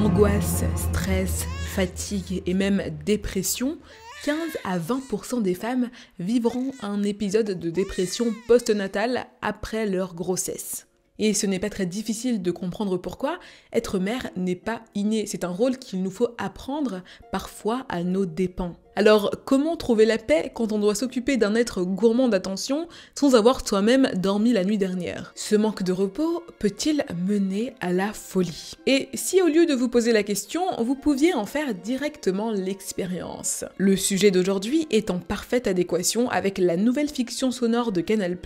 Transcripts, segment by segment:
Angoisse, stress, fatigue et même dépression, 15 à 20% des femmes vivront un épisode de dépression postnatale après leur grossesse. Et ce n'est pas très difficile de comprendre pourquoi être mère n'est pas inné, c'est un rôle qu'il nous faut apprendre parfois à nos dépens. Alors comment trouver la paix quand on doit s'occuper d'un être gourmand d'attention sans avoir soi-même dormi la nuit dernière Ce manque de repos peut-il mener à la folie Et si au lieu de vous poser la question, vous pouviez en faire directement l'expérience Le sujet d'aujourd'hui est en parfaite adéquation avec la nouvelle fiction sonore de Canal+,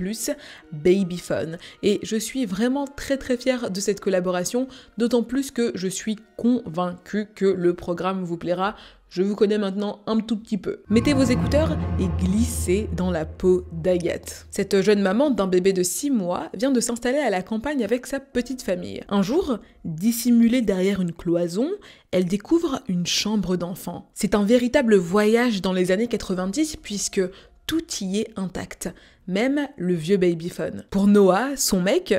Baby Fun, et je suis vraiment très très fière de cette collaboration, d'autant plus que je suis convaincue que le programme vous plaira, je vous connais maintenant un tout petit peu. Mettez vos écouteurs et glissez dans la peau d'Agathe. Cette jeune maman d'un bébé de 6 mois vient de s'installer à la campagne avec sa petite famille. Un jour, dissimulée derrière une cloison, elle découvre une chambre d'enfant. C'est un véritable voyage dans les années 90 puisque tout y est intact, même le vieux babyphone. Pour Noah, son mec,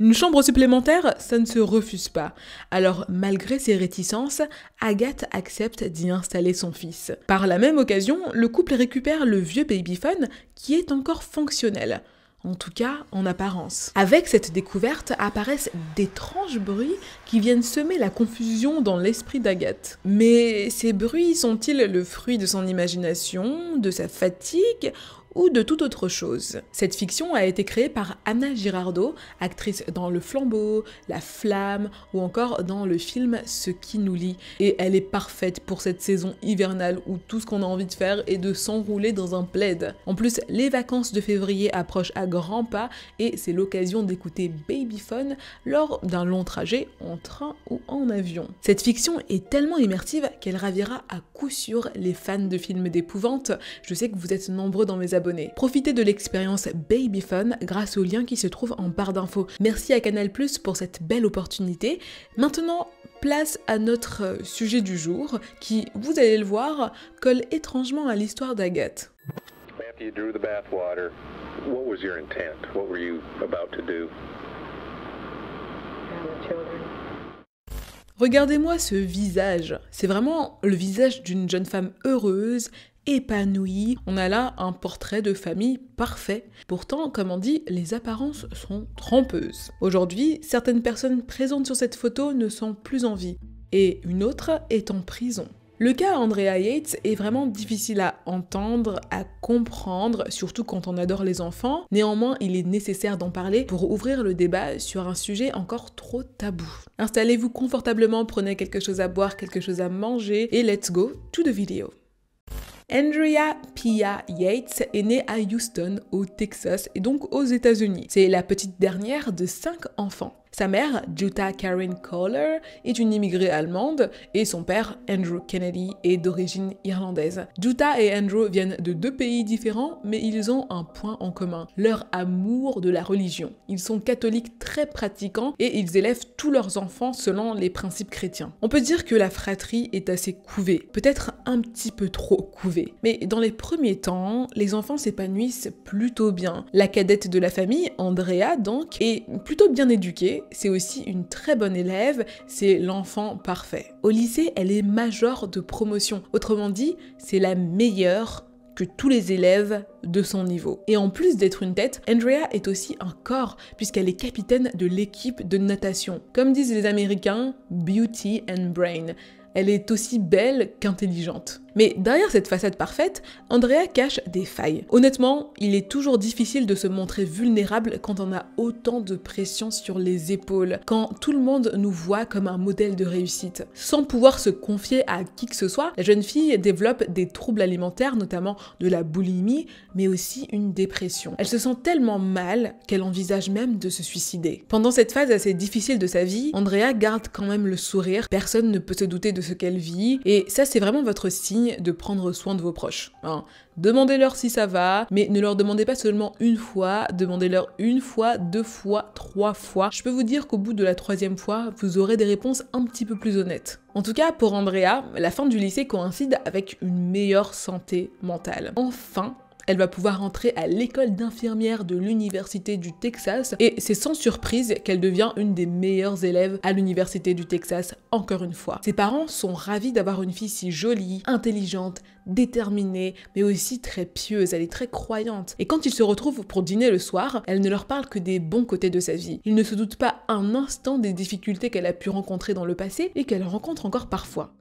une chambre supplémentaire, ça ne se refuse pas. Alors, malgré ses réticences, Agathe accepte d'y installer son fils. Par la même occasion, le couple récupère le vieux babyphone qui est encore fonctionnel. En tout cas, en apparence. Avec cette découverte apparaissent d'étranges bruits qui viennent semer la confusion dans l'esprit d'Agathe. Mais ces bruits sont-ils le fruit de son imagination, de sa fatigue, ou de toute autre chose. Cette fiction a été créée par Anna Girardot, actrice dans Le Flambeau, La Flamme ou encore dans le film Ce qui nous lie. Et elle est parfaite pour cette saison hivernale où tout ce qu'on a envie de faire est de s'enrouler dans un plaid. En plus, les vacances de février approchent à grands pas et c'est l'occasion d'écouter Babyphone lors d'un long trajet en train ou en avion. Cette fiction est tellement immersive qu'elle ravira à coup sûr les fans de films d'épouvante. Je sais que vous êtes nombreux dans mes abonnés Profitez de l'expérience Baby Fun grâce au lien qui se trouve en barre d'infos. Merci à Canal Plus pour cette belle opportunité. Maintenant, place à notre euh, sujet du jour qui, vous allez le voir, colle étrangement à l'histoire d'Agathe. Regardez-moi ce visage. C'est vraiment le visage d'une jeune femme heureuse, épanouie. On a là un portrait de famille parfait. Pourtant, comme on dit, les apparences sont trompeuses. Aujourd'hui, certaines personnes présentes sur cette photo ne sont plus en vie et une autre est en prison. Le cas Andrea Yates est vraiment difficile à entendre, à comprendre, surtout quand on adore les enfants. Néanmoins, il est nécessaire d'en parler pour ouvrir le débat sur un sujet encore trop tabou. Installez-vous confortablement, prenez quelque chose à boire, quelque chose à manger et let's go, to the vidéo. Andrea Pia Yates est née à Houston, au Texas, et donc aux États-Unis. C'est la petite dernière de cinq enfants. Sa mère, Jutta Karen Kohler, est une immigrée allemande et son père, Andrew Kennedy, est d'origine irlandaise. Jutta et Andrew viennent de deux pays différents, mais ils ont un point en commun, leur amour de la religion. Ils sont catholiques très pratiquants et ils élèvent tous leurs enfants selon les principes chrétiens. On peut dire que la fratrie est assez couvée, peut-être un petit peu trop couvée. Mais dans les premiers temps, les enfants s'épanouissent plutôt bien. La cadette de la famille, Andrea donc, est plutôt bien éduquée c'est aussi une très bonne élève, c'est l'enfant parfait. Au lycée, elle est major de promotion. Autrement dit, c'est la meilleure que tous les élèves de son niveau. Et en plus d'être une tête, Andrea est aussi un corps, puisqu'elle est capitaine de l'équipe de natation. Comme disent les Américains, beauty and brain. Elle est aussi belle qu'intelligente. Mais derrière cette façade parfaite, Andrea cache des failles. Honnêtement, il est toujours difficile de se montrer vulnérable quand on a autant de pression sur les épaules, quand tout le monde nous voit comme un modèle de réussite. Sans pouvoir se confier à qui que ce soit, la jeune fille développe des troubles alimentaires, notamment de la boulimie, mais aussi une dépression. Elle se sent tellement mal qu'elle envisage même de se suicider. Pendant cette phase assez difficile de sa vie, Andrea garde quand même le sourire, personne ne peut se douter de ce qu'elle vit, et ça c'est vraiment votre signe de prendre soin de vos proches. Hein. Demandez-leur si ça va, mais ne leur demandez pas seulement une fois, demandez-leur une fois, deux fois, trois fois. Je peux vous dire qu'au bout de la troisième fois, vous aurez des réponses un petit peu plus honnêtes. En tout cas, pour Andrea, la fin du lycée coïncide avec une meilleure santé mentale. Enfin, elle va pouvoir entrer à l'école d'infirmière de l'université du Texas et c'est sans surprise qu'elle devient une des meilleures élèves à l'université du Texas encore une fois. Ses parents sont ravis d'avoir une fille si jolie, intelligente, déterminée, mais aussi très pieuse, elle est très croyante. Et quand ils se retrouvent pour dîner le soir, elle ne leur parle que des bons côtés de sa vie. Ils ne se doutent pas un instant des difficultés qu'elle a pu rencontrer dans le passé et qu'elle rencontre encore parfois.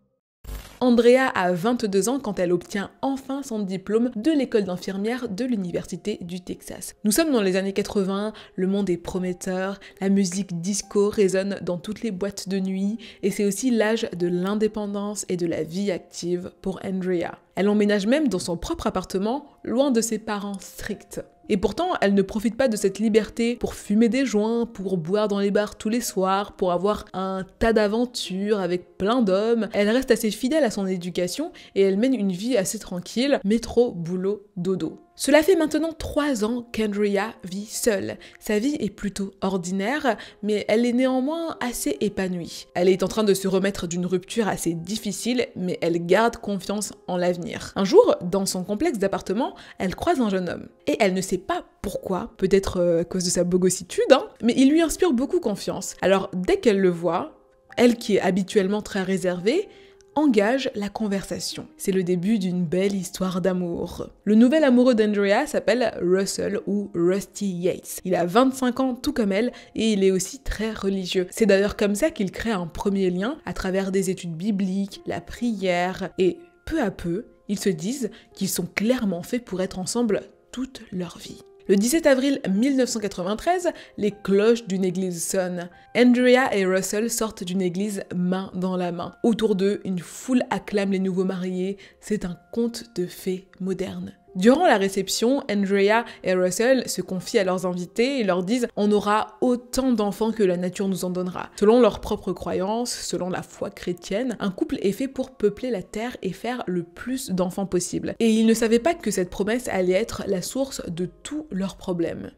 Andrea a 22 ans quand elle obtient enfin son diplôme de l'école d'infirmière de l'Université du Texas. Nous sommes dans les années 80, le monde est prometteur, la musique disco résonne dans toutes les boîtes de nuit et c'est aussi l'âge de l'indépendance et de la vie active pour Andrea. Elle emménage même dans son propre appartement, loin de ses parents stricts. Et pourtant, elle ne profite pas de cette liberté pour fumer des joints, pour boire dans les bars tous les soirs, pour avoir un tas d'aventures avec plein d'hommes. Elle reste assez fidèle à son éducation et elle mène une vie assez tranquille, métro, boulot, dodo. Cela fait maintenant trois ans qu'Andrea vit seule. Sa vie est plutôt ordinaire, mais elle est néanmoins assez épanouie. Elle est en train de se remettre d'une rupture assez difficile, mais elle garde confiance en l'avenir. Un jour, dans son complexe d'appartement, elle croise un jeune homme. Et elle ne sait pas pourquoi, peut-être euh, à cause de sa bogossitude, hein, mais il lui inspire beaucoup confiance. Alors dès qu'elle le voit, elle qui est habituellement très réservée, engage la conversation. C'est le début d'une belle histoire d'amour. Le nouvel amoureux d'Andrea s'appelle Russell ou Rusty Yates. Il a 25 ans tout comme elle et il est aussi très religieux. C'est d'ailleurs comme ça qu'il crée un premier lien à travers des études bibliques, la prière et peu à peu, ils se disent qu'ils sont clairement faits pour être ensemble toute leur vie. Le 17 avril 1993, les cloches d'une église sonnent. Andrea et Russell sortent d'une église main dans la main. Autour d'eux, une foule acclame les nouveaux mariés. C'est un conte de fées moderne. Durant la réception, Andrea et Russell se confient à leurs invités et leur disent On aura autant d'enfants que la nature nous en donnera. Selon leurs propres croyances, selon la foi chrétienne, un couple est fait pour peupler la terre et faire le plus d'enfants possible. Et ils ne savaient pas que cette promesse allait être la source de tous leurs problèmes.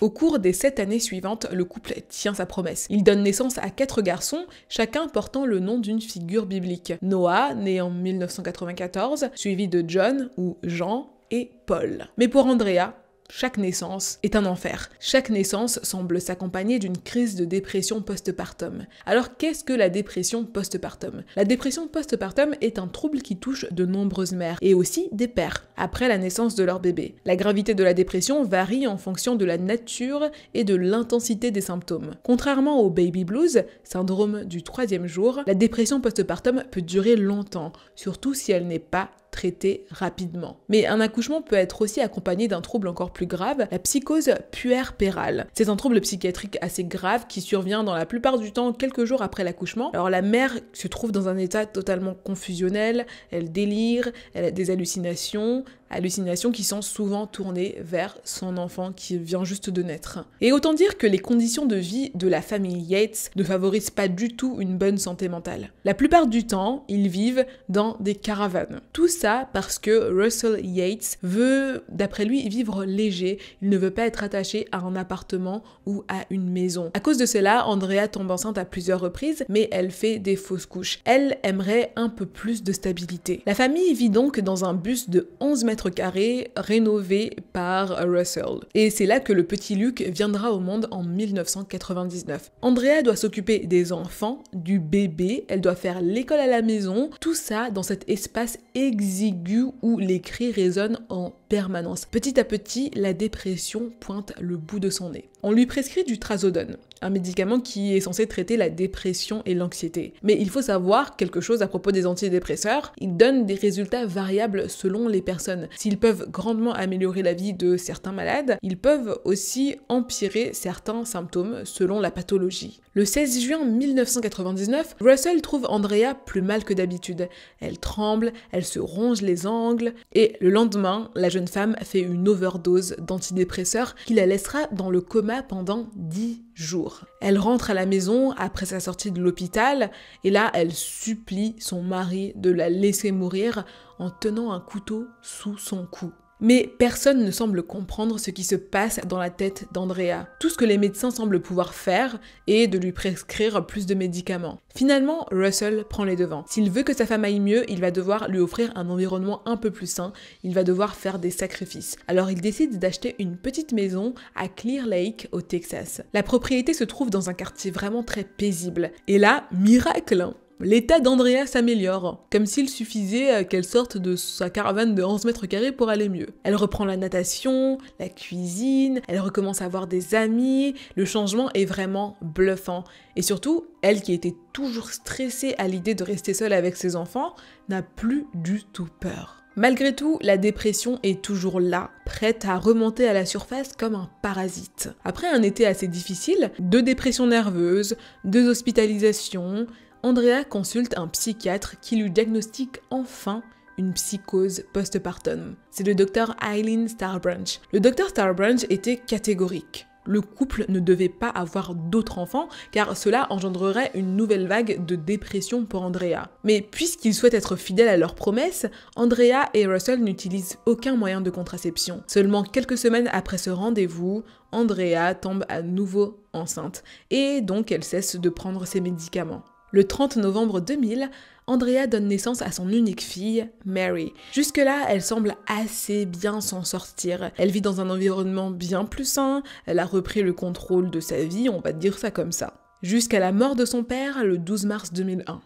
Au cours des sept années suivantes, le couple tient sa promesse. Il donne naissance à quatre garçons, chacun portant le nom d'une figure biblique. Noah, né en 1994, suivi de John ou Jean, et Paul. Mais pour Andrea, chaque naissance est un enfer. Chaque naissance semble s'accompagner d'une crise de dépression postpartum. Alors qu'est-ce que la dépression postpartum La dépression postpartum est un trouble qui touche de nombreuses mères et aussi des pères après la naissance de leur bébé. La gravité de la dépression varie en fonction de la nature et de l'intensité des symptômes. Contrairement au baby blues, syndrome du troisième jour, la dépression postpartum peut durer longtemps, surtout si elle n'est pas traiter rapidement. Mais un accouchement peut être aussi accompagné d'un trouble encore plus grave, la psychose puerpérale. C'est un trouble psychiatrique assez grave qui survient dans la plupart du temps quelques jours après l'accouchement. Alors la mère se trouve dans un état totalement confusionnel, elle délire, elle a des hallucinations, hallucinations qui sont souvent tournées vers son enfant qui vient juste de naître. Et autant dire que les conditions de vie de la famille Yates ne favorisent pas du tout une bonne santé mentale. La plupart du temps, ils vivent dans des caravanes. Tout ça parce que Russell Yates veut, d'après lui, vivre léger, il ne veut pas être attaché à un appartement ou à une maison. À cause de cela, Andrea tombe enceinte à plusieurs reprises, mais elle fait des fausses couches. Elle aimerait un peu plus de stabilité. La famille vit donc dans un bus de 11 mètres carré rénové par Russell. Et c'est là que le petit Luc viendra au monde en 1999. Andrea doit s'occuper des enfants, du bébé, elle doit faire l'école à la maison, tout ça dans cet espace exigu où les cris résonnent en permanence. Petit à petit, la dépression pointe le bout de son nez. On lui prescrit du trazodone, un médicament qui est censé traiter la dépression et l'anxiété. Mais il faut savoir quelque chose à propos des antidépresseurs, ils donnent des résultats variables selon les personnes. S'ils peuvent grandement améliorer la vie de certains malades, ils peuvent aussi empirer certains symptômes selon la pathologie. Le 16 juin 1999, Russell trouve Andrea plus mal que d'habitude. Elle tremble, elle se ronge les angles, et le lendemain, la femme fait une overdose d'antidépresseurs qui la laissera dans le coma pendant 10 jours. Elle rentre à la maison après sa sortie de l'hôpital et là elle supplie son mari de la laisser mourir en tenant un couteau sous son cou. Mais personne ne semble comprendre ce qui se passe dans la tête d'Andrea. Tout ce que les médecins semblent pouvoir faire est de lui prescrire plus de médicaments. Finalement, Russell prend les devants. S'il veut que sa femme aille mieux, il va devoir lui offrir un environnement un peu plus sain, il va devoir faire des sacrifices. Alors il décide d'acheter une petite maison à Clear Lake au Texas. La propriété se trouve dans un quartier vraiment très paisible. Et là, miracle hein. L'état d'Andrea s'améliore, comme s'il suffisait euh, qu'elle sorte de sa caravane de 11 mètres carrés pour aller mieux. Elle reprend la natation, la cuisine, elle recommence à avoir des amis, le changement est vraiment bluffant. Et surtout, elle qui était toujours stressée à l'idée de rester seule avec ses enfants, n'a plus du tout peur. Malgré tout, la dépression est toujours là, prête à remonter à la surface comme un parasite. Après un été assez difficile, deux dépressions nerveuses, deux hospitalisations, Andrea consulte un psychiatre qui lui diagnostique enfin une psychose postpartum. C'est le docteur Eileen Starbranch. Le docteur Starbranch était catégorique. Le couple ne devait pas avoir d'autres enfants car cela engendrerait une nouvelle vague de dépression pour Andrea. Mais puisqu'ils souhaitent être fidèles à leurs promesses, Andrea et Russell n'utilisent aucun moyen de contraception. Seulement quelques semaines après ce rendez-vous, Andrea tombe à nouveau enceinte et donc elle cesse de prendre ses médicaments. Le 30 novembre 2000, Andrea donne naissance à son unique fille, Mary. Jusque-là, elle semble assez bien s'en sortir. Elle vit dans un environnement bien plus sain, elle a repris le contrôle de sa vie, on va dire ça comme ça. Jusqu'à la mort de son père le 12 mars 2001.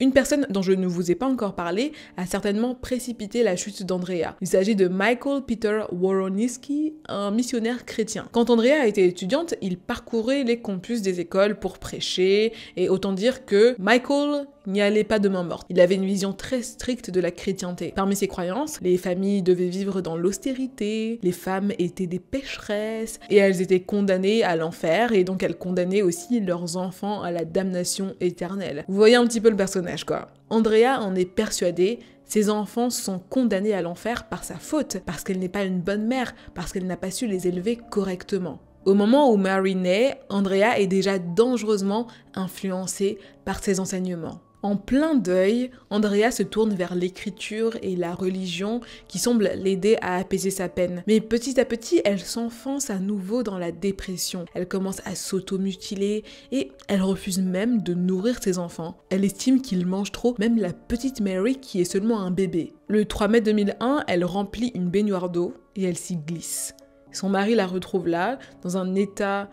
Une personne dont je ne vous ai pas encore parlé a certainement précipité la chute d'Andrea. Il s'agit de Michael Peter Woroniski, un missionnaire chrétien. Quand Andrea était étudiante, il parcourait les campus des écoles pour prêcher, et autant dire que Michael n'y allait pas de main morte. Il avait une vision très stricte de la chrétienté. Parmi ses croyances, les familles devaient vivre dans l'austérité, les femmes étaient des pécheresses, et elles étaient condamnées à l'enfer, et donc elles condamnaient aussi leurs enfants à la damnation éternelle. Vous voyez un petit peu le personnage Andrea en est persuadée, ses enfants sont condamnés à l'enfer par sa faute, parce qu'elle n'est pas une bonne mère, parce qu'elle n'a pas su les élever correctement. Au moment où Mary naît, Andrea est déjà dangereusement influencée par ses enseignements. En plein deuil, Andrea se tourne vers l'écriture et la religion qui semblent l'aider à apaiser sa peine. Mais petit à petit, elle s'enfonce à nouveau dans la dépression. Elle commence à s'automutiler et elle refuse même de nourrir ses enfants. Elle estime qu'ils mangent trop, même la petite Mary qui est seulement un bébé. Le 3 mai 2001, elle remplit une baignoire d'eau et elle s'y glisse. Son mari la retrouve là, dans un état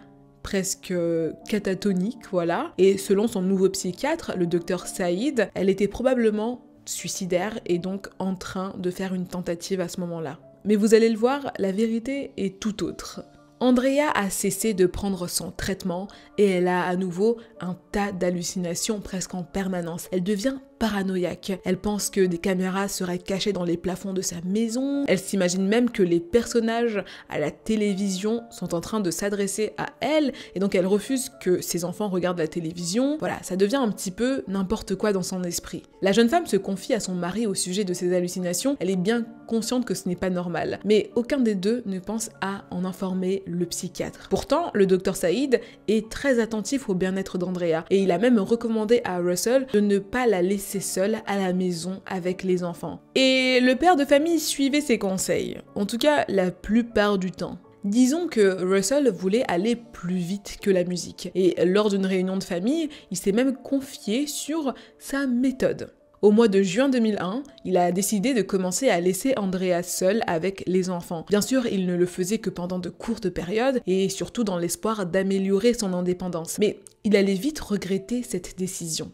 presque euh, catatonique, voilà. Et selon son nouveau psychiatre, le docteur Saïd, elle était probablement suicidaire et donc en train de faire une tentative à ce moment-là. Mais vous allez le voir, la vérité est tout autre. Andrea a cessé de prendre son traitement et elle a à nouveau un tas d'hallucinations presque en permanence. Elle devient paranoïaque. Elle pense que des caméras seraient cachées dans les plafonds de sa maison. Elle s'imagine même que les personnages à la télévision sont en train de s'adresser à elle et donc elle refuse que ses enfants regardent la télévision. Voilà, ça devient un petit peu n'importe quoi dans son esprit. La jeune femme se confie à son mari au sujet de ses hallucinations. Elle est bien consciente que ce n'est pas normal, mais aucun des deux ne pense à en informer le psychiatre. Pourtant, le docteur Saïd est très attentif au bien-être d'Andrea et il a même recommandé à Russell de ne pas la laisser seul à la maison avec les enfants. Et le père de famille suivait ses conseils, en tout cas la plupart du temps. Disons que Russell voulait aller plus vite que la musique, et lors d'une réunion de famille, il s'est même confié sur sa méthode. Au mois de juin 2001, il a décidé de commencer à laisser Andrea seul avec les enfants. Bien sûr, il ne le faisait que pendant de courtes périodes et surtout dans l'espoir d'améliorer son indépendance. Mais il allait vite regretter cette décision.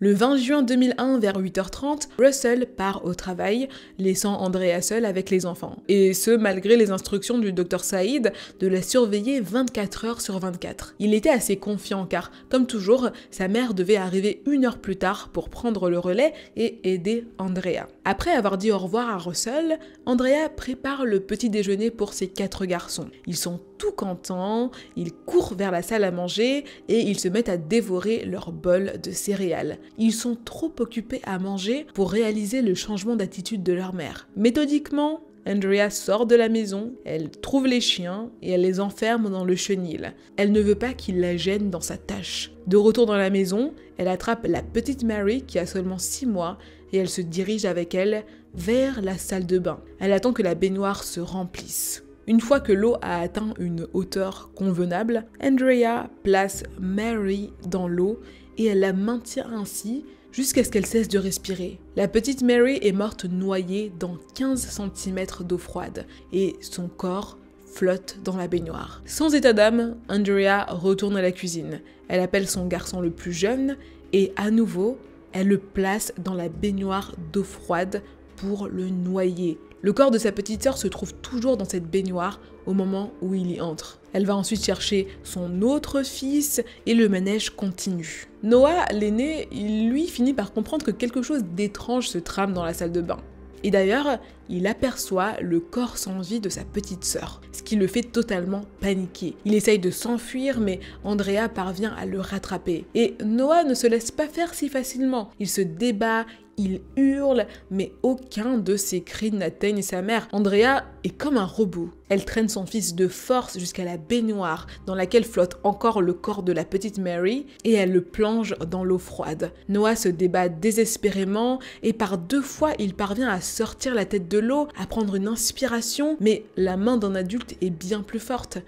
Le 20 juin 2001, vers 8h30, Russell part au travail, laissant Andrea seule avec les enfants. Et ce, malgré les instructions du docteur Saïd de la surveiller 24 heures sur 24. Il était assez confiant car, comme toujours, sa mère devait arriver une heure plus tard pour prendre le relais et aider Andrea. Après avoir dit au revoir à Russell, Andrea prépare le petit déjeuner pour ses quatre garçons. Ils sont tout content, ils courent vers la salle à manger et ils se mettent à dévorer leur bol de céréales. Ils sont trop occupés à manger pour réaliser le changement d'attitude de leur mère. Méthodiquement, Andrea sort de la maison, elle trouve les chiens et elle les enferme dans le chenil. Elle ne veut pas qu'il la gêne dans sa tâche. De retour dans la maison, elle attrape la petite Mary qui a seulement 6 mois et elle se dirige avec elle vers la salle de bain. Elle attend que la baignoire se remplisse. Une fois que l'eau a atteint une hauteur convenable, Andrea place Mary dans l'eau et elle la maintient ainsi jusqu'à ce qu'elle cesse de respirer. La petite Mary est morte noyée dans 15 cm d'eau froide et son corps flotte dans la baignoire. Sans état d'âme, Andrea retourne à la cuisine. Elle appelle son garçon le plus jeune et à nouveau, elle le place dans la baignoire d'eau froide pour le noyer le corps de sa petite sœur se trouve toujours dans cette baignoire au moment où il y entre. Elle va ensuite chercher son autre fils et le manège continue. Noah, l'aîné, lui finit par comprendre que quelque chose d'étrange se trame dans la salle de bain. Et d'ailleurs, il aperçoit le corps sans vie de sa petite sœur, ce qui le fait totalement paniquer. Il essaye de s'enfuir, mais Andrea parvient à le rattraper. Et Noah ne se laisse pas faire si facilement. Il se débat, il hurle, mais aucun de ses cris n'atteigne sa mère. Andrea est comme un robot. Elle traîne son fils de force jusqu'à la baignoire dans laquelle flotte encore le corps de la petite Mary et elle le plonge dans l'eau froide. Noah se débat désespérément et par deux fois il parvient à sortir la tête de l'eau, à prendre une inspiration, mais la main d'un adulte est bien plus forte.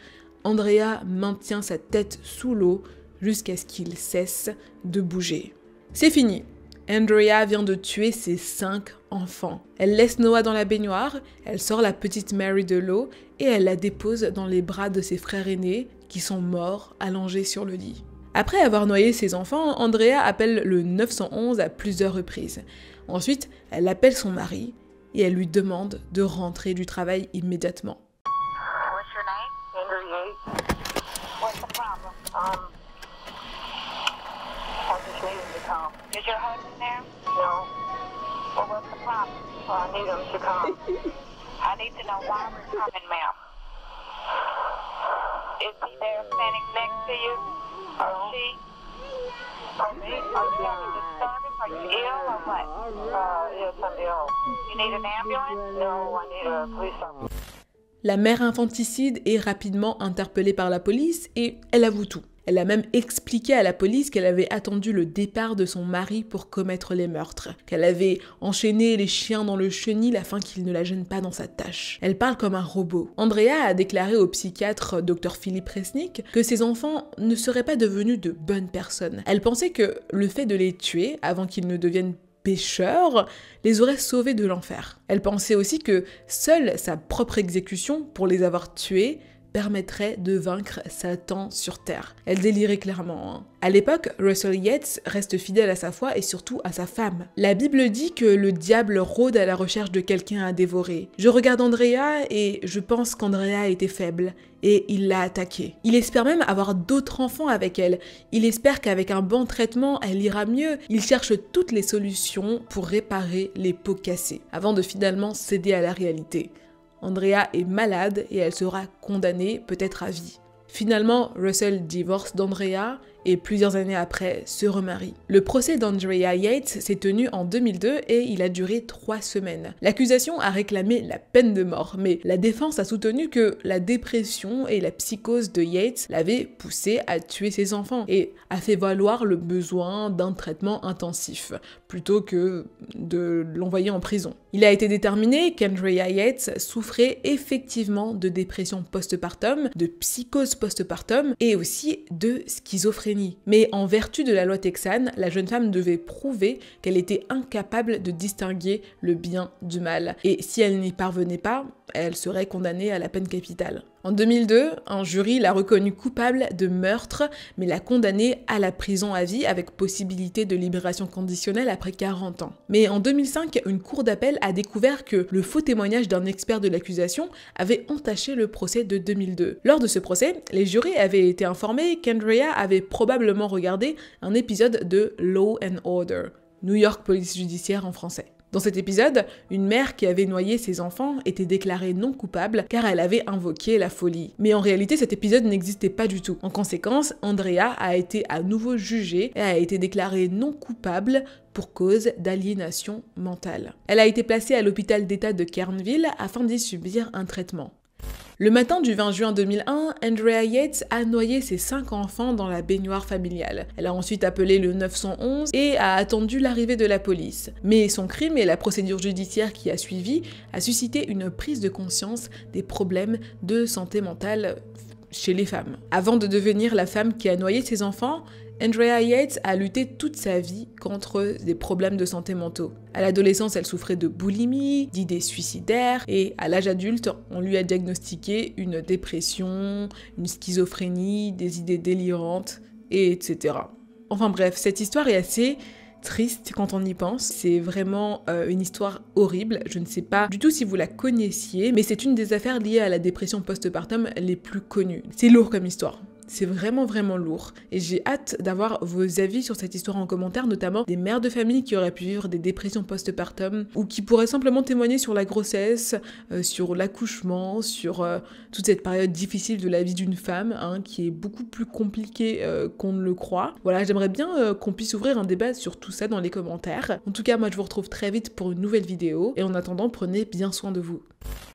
Andrea maintient sa tête sous l'eau jusqu'à ce qu'il cesse de bouger. C'est fini, Andrea vient de tuer ses cinq enfants. Elle laisse Noah dans la baignoire, elle sort la petite Mary de l'eau et elle la dépose dans les bras de ses frères aînés qui sont morts allongés sur le lit. Après avoir noyé ses enfants, Andrea appelle le 911 à plusieurs reprises. Ensuite, elle appelle son mari et elle lui demande de rentrer du travail immédiatement. problem? I need them to come. I need to know why we're coming, ma'am. Is he there standing next to you? Or she? Or me? Oh, Are you having disturbance? you ill what? Uh, yes, I'm ill. You need an ambulance? No, I need a police officer. La mère infanticide est rapidement interpellée par la police et elle avoue tout. Elle a même expliqué à la police qu'elle avait attendu le départ de son mari pour commettre les meurtres, qu'elle avait enchaîné les chiens dans le chenil afin qu'il ne la gêne pas dans sa tâche. Elle parle comme un robot. Andrea a déclaré au psychiatre Dr Philippe Resnick que ses enfants ne seraient pas devenus de bonnes personnes. Elle pensait que le fait de les tuer avant qu'ils ne deviennent pêcheurs les aurait sauvés de l'enfer. Elle pensait aussi que seule sa propre exécution pour les avoir tués permettrait de vaincre Satan sur Terre. Elle délirait clairement. Hein. À l'époque, Russell Yates reste fidèle à sa foi et surtout à sa femme. La Bible dit que le diable rôde à la recherche de quelqu'un à dévorer. Je regarde Andrea et je pense qu'Andrea était faible et il l'a attaquée. Il espère même avoir d'autres enfants avec elle. Il espère qu'avec un bon traitement, elle ira mieux. Il cherche toutes les solutions pour réparer les pots cassés avant de finalement céder à la réalité. Andrea est malade et elle sera condamnée peut-être à vie. Finalement, Russell divorce d'Andrea et plusieurs années après se remarie. Le procès d'Andrea Yates s'est tenu en 2002 et il a duré trois semaines. L'accusation a réclamé la peine de mort, mais la défense a soutenu que la dépression et la psychose de Yates l'avaient poussé à tuer ses enfants et a fait valoir le besoin d'un traitement intensif plutôt que de l'envoyer en prison. Il a été déterminé qu'Andrea Yates souffrait effectivement de dépression postpartum, de psychose postpartum et aussi de schizophrénie. Mais en vertu de la loi texane, la jeune femme devait prouver qu'elle était incapable de distinguer le bien du mal. Et si elle n'y parvenait pas, elle serait condamnée à la peine capitale. En 2002, un jury l'a reconnu coupable de meurtre, mais l'a condamné à la prison à vie avec possibilité de libération conditionnelle après 40 ans. Mais en 2005, une cour d'appel a découvert que le faux témoignage d'un expert de l'accusation avait entaché le procès de 2002. Lors de ce procès, les jurés avaient été informés qu'Andrea avait probablement regardé un épisode de Law and Order, New York Police Judiciaire en français. Dans cet épisode, une mère qui avait noyé ses enfants était déclarée non coupable car elle avait invoqué la folie. Mais en réalité, cet épisode n'existait pas du tout. En conséquence, Andrea a été à nouveau jugée et a été déclarée non coupable pour cause d'aliénation mentale. Elle a été placée à l'hôpital d'État de Kernville afin d'y subir un traitement. Le matin du 20 juin 2001, Andrea Yates a noyé ses cinq enfants dans la baignoire familiale. Elle a ensuite appelé le 911 et a attendu l'arrivée de la police. Mais son crime et la procédure judiciaire qui a suivi a suscité une prise de conscience des problèmes de santé mentale chez les femmes. Avant de devenir la femme qui a noyé ses enfants, Andrea Yates a lutté toute sa vie contre des problèmes de santé mentaux. À l'adolescence, elle souffrait de boulimie, d'idées suicidaires, et à l'âge adulte, on lui a diagnostiqué une dépression, une schizophrénie, des idées délirantes, etc. Enfin bref, cette histoire est assez triste quand on y pense. C'est vraiment euh, une histoire horrible. Je ne sais pas du tout si vous la connaissiez, mais c'est une des affaires liées à la dépression postpartum les plus connues. C'est lourd comme histoire. C'est vraiment vraiment lourd et j'ai hâte d'avoir vos avis sur cette histoire en commentaire, notamment des mères de famille qui auraient pu vivre des dépressions post postpartum ou qui pourraient simplement témoigner sur la grossesse, euh, sur l'accouchement, sur euh, toute cette période difficile de la vie d'une femme hein, qui est beaucoup plus compliquée euh, qu'on ne le croit. Voilà, j'aimerais bien qu'on puisse ouvrir un débat sur tout ça dans les commentaires. En tout cas, moi je vous retrouve très vite pour une nouvelle vidéo et en attendant, prenez bien soin de vous.